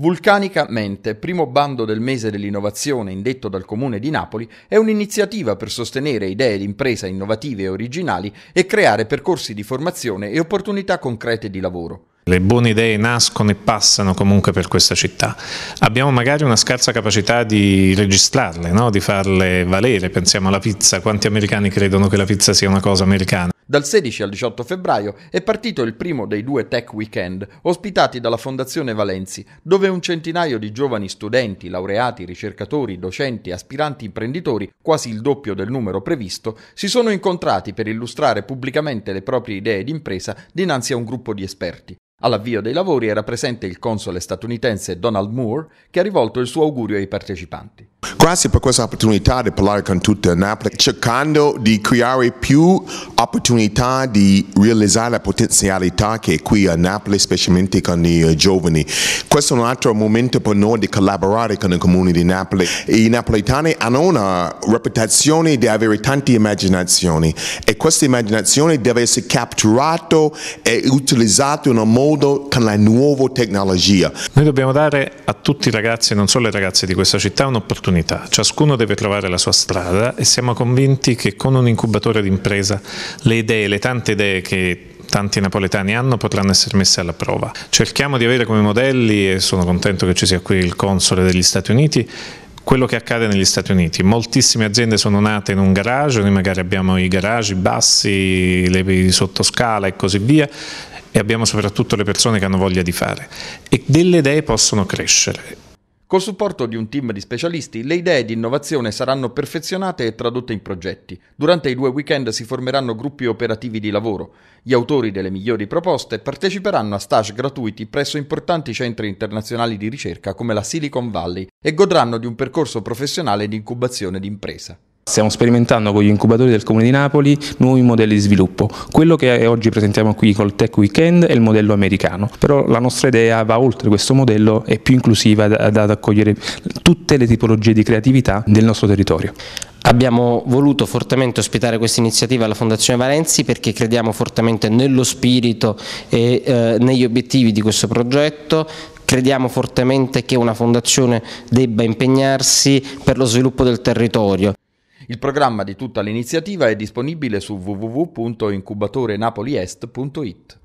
Vulcanicamente, primo bando del mese dell'innovazione indetto dal Comune di Napoli, è un'iniziativa per sostenere idee di impresa innovative e originali e creare percorsi di formazione e opportunità concrete di lavoro. Le buone idee nascono e passano comunque per questa città. Abbiamo magari una scarsa capacità di registrarle, no? di farle valere. Pensiamo alla pizza, quanti americani credono che la pizza sia una cosa americana? Dal 16 al 18 febbraio è partito il primo dei due Tech Weekend, ospitati dalla Fondazione Valenzi, dove un centinaio di giovani studenti, laureati, ricercatori, docenti, aspiranti imprenditori, quasi il doppio del numero previsto, si sono incontrati per illustrare pubblicamente le proprie idee d'impresa dinanzi a un gruppo di esperti. All'avvio dei lavori era presente il console statunitense Donald Moore che ha rivolto il suo augurio ai partecipanti. Grazie per questa opportunità di parlare con tutti a Napoli, cercando di creare più opportunità di realizzare la potenzialità che è qui a Napoli, specialmente con i eh, giovani. Questo è un altro momento per noi di collaborare con il comuni di Napoli. I napoletani hanno una reputazione di avere tante immaginazioni e questa immaginazione deve essere catturata e utilizzata in un modo con la nuova tecnologia. Noi dobbiamo dare a tutti i ragazzi, non solo ai ragazzi di questa città, un'opportunità. Ciascuno deve trovare la sua strada e siamo convinti che con un incubatore d'impresa le idee, le tante idee che tanti napoletani hanno potranno essere messe alla prova. Cerchiamo di avere come modelli, e sono contento che ci sia qui il console degli Stati Uniti, quello che accade negli Stati Uniti. Moltissime aziende sono nate in un garage, noi magari abbiamo i garage bassi, le sottoscala e così via, e abbiamo soprattutto le persone che hanno voglia di fare. E delle idee possono crescere Col supporto di un team di specialisti, le idee di innovazione saranno perfezionate e tradotte in progetti. Durante i due weekend si formeranno gruppi operativi di lavoro. Gli autori delle migliori proposte parteciperanno a stage gratuiti presso importanti centri internazionali di ricerca come la Silicon Valley e godranno di un percorso professionale di incubazione d'impresa. Stiamo sperimentando con gli incubatori del Comune di Napoli nuovi modelli di sviluppo. Quello che oggi presentiamo qui col Tech Weekend è il modello americano, però la nostra idea va oltre questo modello, è più inclusiva ad accogliere tutte le tipologie di creatività del nostro territorio. Abbiamo voluto fortemente ospitare questa iniziativa alla Fondazione Valenzi perché crediamo fortemente nello spirito e eh, negli obiettivi di questo progetto, crediamo fortemente che una fondazione debba impegnarsi per lo sviluppo del territorio. Il programma di tutta l'iniziativa è disponibile su www.incubatorenapoliest.it.